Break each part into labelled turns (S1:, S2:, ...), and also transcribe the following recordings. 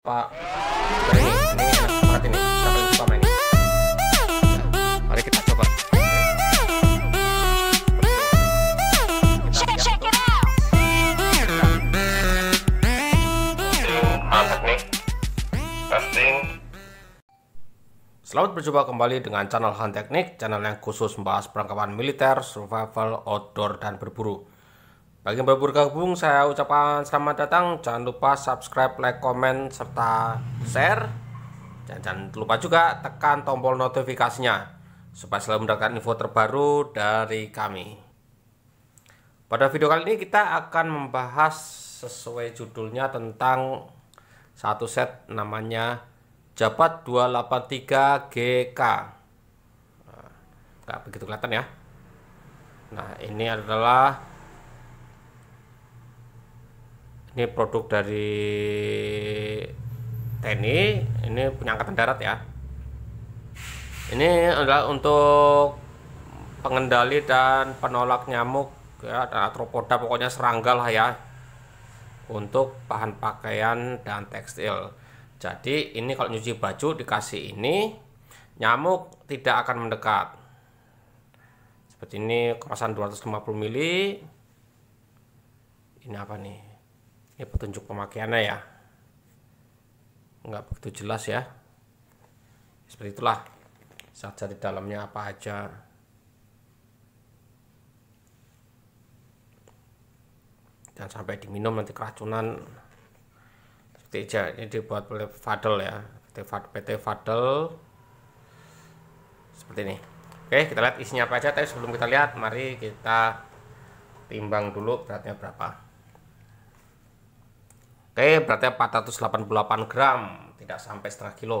S1: Pak ini ini ini mari kita coba Selamat berjumpa kembali dengan channel Han Teknik, channel yang khusus membahas perangkapan militer, survival, outdoor, dan berburu. Bagi yang baru bergabung, saya ucapkan selamat datang. Jangan lupa subscribe, like, komen, serta share. Dan jangan lupa juga tekan tombol notifikasinya supaya selalu mendapatkan info terbaru dari kami. Pada video kali ini kita akan membahas sesuai judulnya tentang satu set namanya Jabat 283GK. Nah, Gak begitu kelihatan ya. Nah, ini adalah ini produk dari TNI ini punya angkatan darat ya ini adalah untuk pengendali dan penolak nyamuk ya dan atropoda pokoknya serangga lah ya untuk bahan pakaian dan tekstil jadi ini kalau nyuci baju dikasih ini nyamuk tidak akan mendekat seperti ini kemasan 250 mili. ini apa nih ini ya, petunjuk pemakaiannya ya nggak begitu jelas ya seperti itulah saja di dalamnya apa aja dan sampai diminum nanti keracunan seperti aja ini dibuat oleh Fadel ya PT Fadel, PT Fadel seperti ini oke kita lihat isinya apa aja tapi sebelum kita lihat mari kita timbang dulu beratnya berapa Oke, berarti 488 gram, tidak sampai setengah kilo.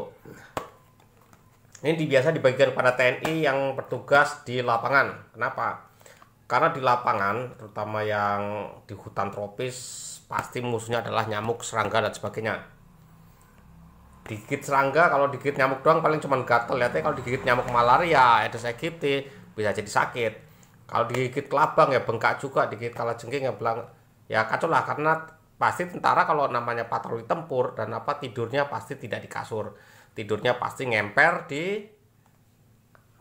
S1: Ini biasa dibagikan pada TNI yang bertugas di lapangan. Kenapa? Karena di lapangan, terutama yang di hutan tropis, pasti musuhnya adalah nyamuk, serangga, dan sebagainya. Digigit serangga, kalau digigit nyamuk doang paling cuma gatel. Lihatnya kalau digigit nyamuk malaria, Aedes ya aegypti, eh, bisa jadi sakit. Kalau digigit kelabang ya bengkak juga, digigit kalajengking ya belang ya kacau lah karena pasti tentara kalau namanya patroli tempur dan apa tidurnya pasti tidak di kasur tidurnya pasti ngemper di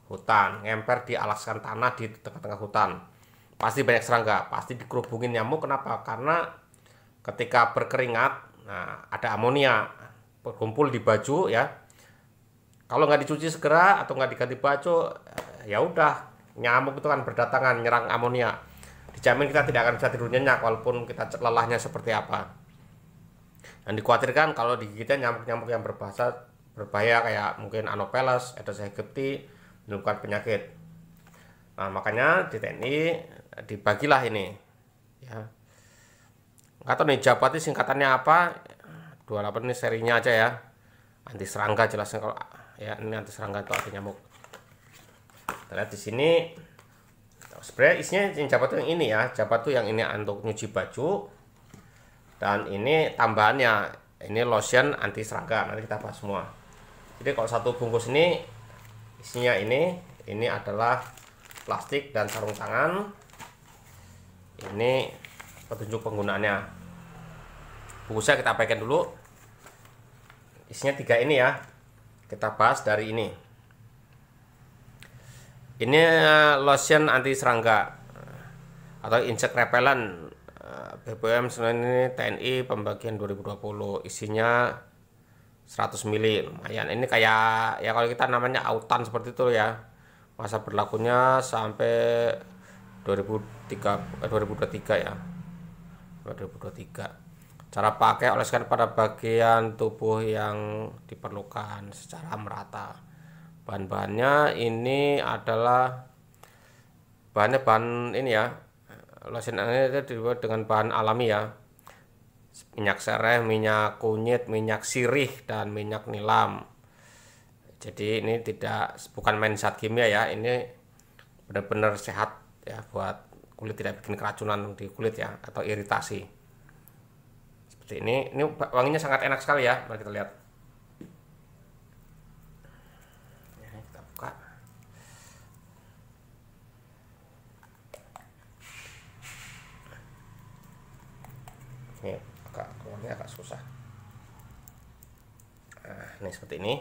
S1: hutan ngemper di alaskan tanah di tengah-tengah hutan pasti banyak serangga pasti dikerubungin nyamuk kenapa karena ketika berkeringat nah ada amonia berkumpul di baju ya kalau nggak dicuci segera atau nggak diganti baju ya udah nyamuk itu kan berdatangan nyerang amonia dijamin kita tidak akan bisa tidur nyenyak walaupun kita lelahnya seperti apa. Dan dikhawatirkan kalau di kita nyamuk-nyamuk yang berbahasa berbahaya kayak mungkin anopheles, Aedes aegypti menyebabkan penyakit. Nah, makanya di TNI eh, dibagilah ini ya. nggak tahu nih jabatnya singkatannya apa? 28 ini serinya aja ya. Anti serangga jelasnya kalau ya ini anti serangga itu anti nyamuk. Kita di sini sebenarnya isinya yang capat yang ini ya capat tuh yang ini untuk nyuci baju dan ini tambahannya ini lotion anti serangga nanti kita bahas semua jadi kalau satu bungkus ini isinya ini ini adalah plastik dan sarung tangan ini petunjuk penggunaannya bungkusnya kita pakai dulu isinya tiga ini ya kita bahas dari ini ini eh, lotion anti serangga atau insect repellent eh, BPM sebenarnya ini TNI pembagian 2020 isinya 100 ml. lumayan ini kayak ya kalau kita namanya autan seperti itu ya masa berlakunya sampai 2003 eh, 2023 ya 2023 cara pakai oleskan pada bagian tubuh yang diperlukan secara merata bahan-bahannya ini adalah bahannya bahan ini ya lotion ini dibuat dengan bahan alami ya minyak sereh, minyak kunyit, minyak sirih dan minyak nilam jadi ini tidak bukan main zat kimia ya ini benar-benar sehat ya buat kulit tidak bikin keracunan di kulit ya atau iritasi seperti ini ini wanginya sangat enak sekali ya mari kita lihat susah nah ini seperti ini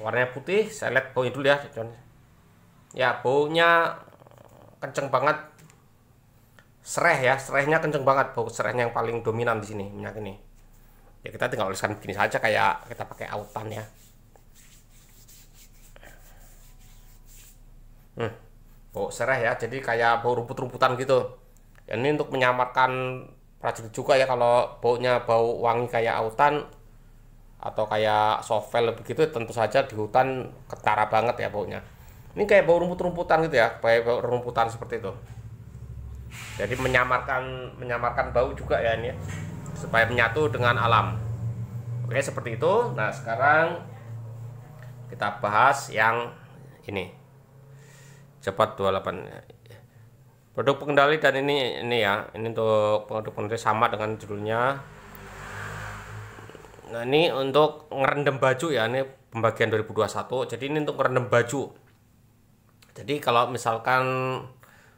S1: warnanya putih saya lihat baunya dulu ya ya baunya kenceng banget sereh ya serehnya kenceng banget bau serehnya yang paling dominan di sini minyak ini ya kita tinggal oleskan begini saja kayak kita pakai autan ya hmm, bau sereh ya jadi kayak bau rumput-rumputan gitu ya, ini untuk menyamarkan rajin juga ya kalau baunya bau wangi kayak autan atau kayak sovel begitu tentu saja di hutan ketara banget ya baunya ini kayak bau rumput-rumputan gitu ya kayak bau rumputan seperti itu jadi menyamarkan menyamarkan bau juga ya ini ya, supaya menyatu dengan alam oke seperti itu nah sekarang kita bahas yang ini cepat 28 produk pengendali dan ini ini ya ini untuk produk pengendali sama dengan judulnya nah ini untuk ngerendam baju ya ini pembagian 2021 jadi ini untuk ngerendam baju jadi kalau misalkan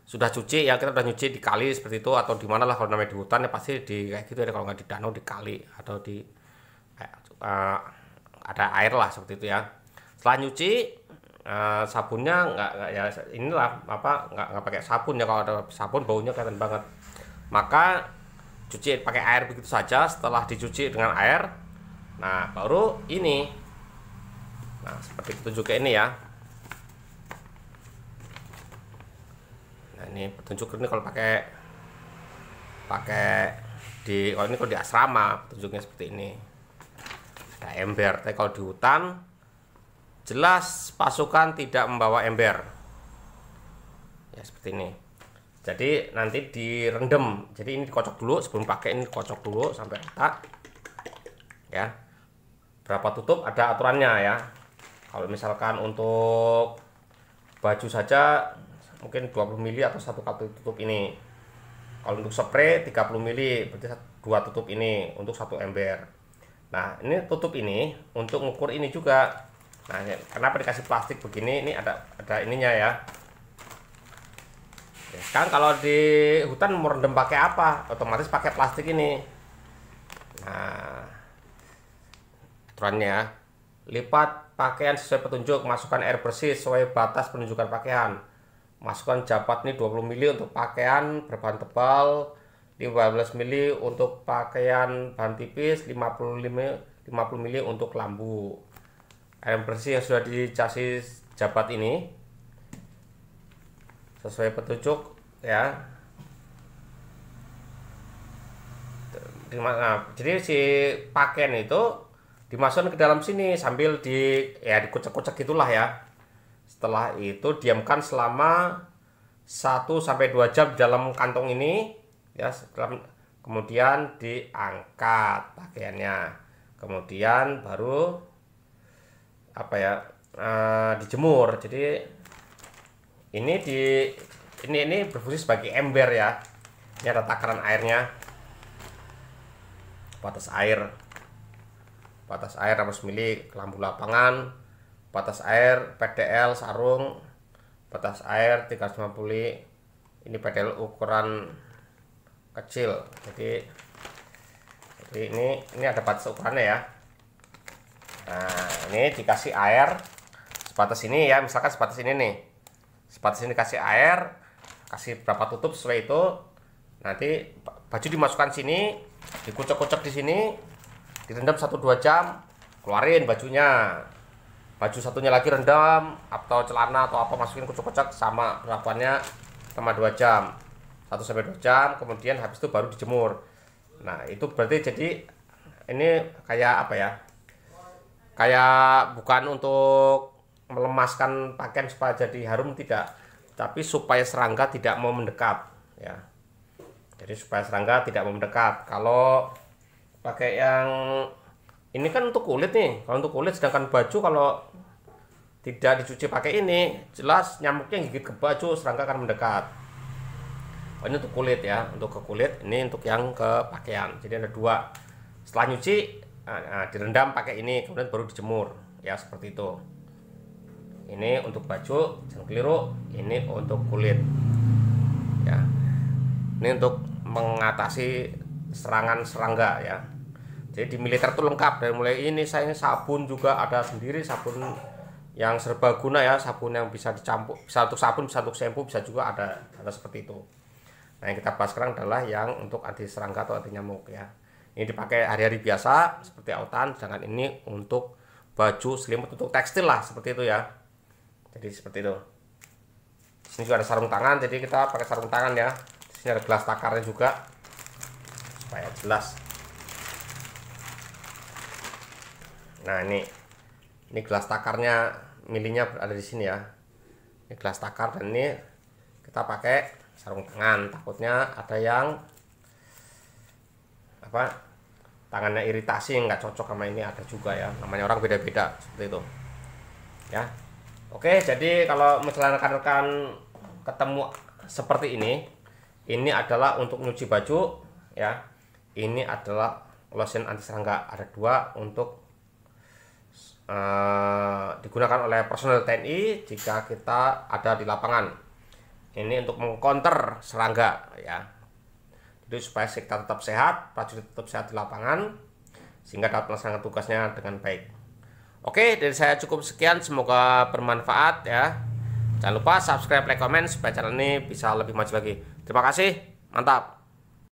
S1: sudah cuci ya kita sudah nyuci di kali seperti itu atau di mana lah kalau namanya di hutan ya pasti di kayak gitu ya kalau nggak di danau di kali atau di eh, uh, ada air lah seperti itu ya setelah nyuci uh, sabunnya nggak ya inilah apa nggak nggak pakai sabun ya kalau ada sabun baunya keren banget maka cuci pakai air begitu saja setelah dicuci dengan air nah baru ini nah seperti itu juga ini ya nah ini petunjuk ini kalau pakai pakai di kalau ini kalau di asrama petunjuknya seperti ini ada ember tapi kalau di hutan Jelas pasukan tidak membawa ember. Ya seperti ini. Jadi nanti direndam. Jadi ini dikocok dulu sebelum pakai ini kocok dulu sampai rata. Ya. Berapa tutup ada aturannya ya. Kalau misalkan untuk baju saja mungkin 20 mili atau satu kartu tutup ini. Kalau untuk spray 30 mili berarti dua tutup ini untuk satu ember. Nah, ini tutup ini untuk ngukur ini juga Nah, ini, kenapa dikasih plastik begini? Ini ada ada ininya ya. Oke, sekarang kalau di hutan merendam pakai apa? Otomatis pakai plastik ini. Nah, aturannya ya. lipat pakaian sesuai petunjuk, masukkan air bersih sesuai batas penunjukan pakaian. Masukkan jabat ini 20 mili untuk pakaian berbahan tebal, 15 mili untuk pakaian bahan tipis, 50 50 mili untuk lambu ayam bersih yang sudah dicaci jabat ini sesuai petunjuk ya terima nah, jadi si pakaian itu dimasukkan ke dalam sini sambil di ya dikucek-kucek gitulah ya setelah itu diamkan selama 1 sampai 2 jam dalam kantong ini ya dalam, kemudian diangkat pakaiannya kemudian baru apa ya uh, dijemur jadi ini di ini ini berfungsi sebagai ember ya ini ada takaran airnya batas air batas air harus mili lampu lapangan batas air PDL sarung batas air 350 ini PDL ukuran kecil jadi jadi ini ini ada batas ukurannya ya Nah, ini dikasih air sebatas ini ya, misalkan sebatas ini nih. Sebatas ini dikasih air, kasih berapa tutup sesuai itu. Nanti baju dimasukkan sini, dikucek-kucek di sini, direndam 1-2 jam, keluarin bajunya. Baju satunya lagi rendam atau celana atau apa masukin kucek-kucek sama perlakuannya sama 2 jam. 1 sampai 2 jam, kemudian habis itu baru dijemur. Nah, itu berarti jadi ini kayak apa ya? kayak bukan untuk melemaskan pakaian supaya jadi harum tidak tapi supaya serangga tidak mau mendekat ya jadi supaya serangga tidak mau mendekat kalau pakai yang ini kan untuk kulit nih kalau untuk kulit sedangkan baju kalau tidak dicuci pakai ini jelas nyamuknya gigit ke baju serangga akan mendekat oh, ini untuk kulit ya untuk ke kulit ini untuk yang ke pakaian jadi ada dua setelah nyuci nah, direndam pakai ini kemudian baru dijemur ya seperti itu ini untuk baju jangan keliru ini untuk kulit ya ini untuk mengatasi serangan serangga ya jadi di militer itu lengkap dari mulai ini saya ini sabun juga ada sendiri sabun yang serbaguna ya sabun yang bisa dicampur bisa untuk sabun bisa untuk shampoo bisa juga ada ada seperti itu nah yang kita bahas sekarang adalah yang untuk anti serangga atau anti nyamuk ya ini dipakai hari-hari biasa seperti autan Jangan ini untuk baju selimut untuk tekstil lah seperti itu ya jadi seperti itu sini juga ada sarung tangan jadi kita pakai sarung tangan ya di sini ada gelas takarnya juga supaya jelas nah ini ini gelas takarnya milinya ada di sini ya ini gelas takar dan ini kita pakai sarung tangan takutnya ada yang apa tangannya iritasi nggak cocok sama ini ada juga ya namanya orang beda-beda seperti itu ya oke jadi kalau misalnya rekan-rekan ketemu seperti ini ini adalah untuk nyuci baju ya ini adalah lotion anti serangga ada dua untuk uh, digunakan oleh personel TNI jika kita ada di lapangan ini untuk mengcounter serangga ya jadi supaya sekta tetap sehat, prajurit tetap sehat di lapangan, sehingga dapat melaksanakan tugasnya dengan baik. Oke, dari saya cukup sekian, semoga bermanfaat ya. Jangan lupa subscribe, like, komen supaya channel ini bisa lebih maju lagi. Terima kasih, mantap.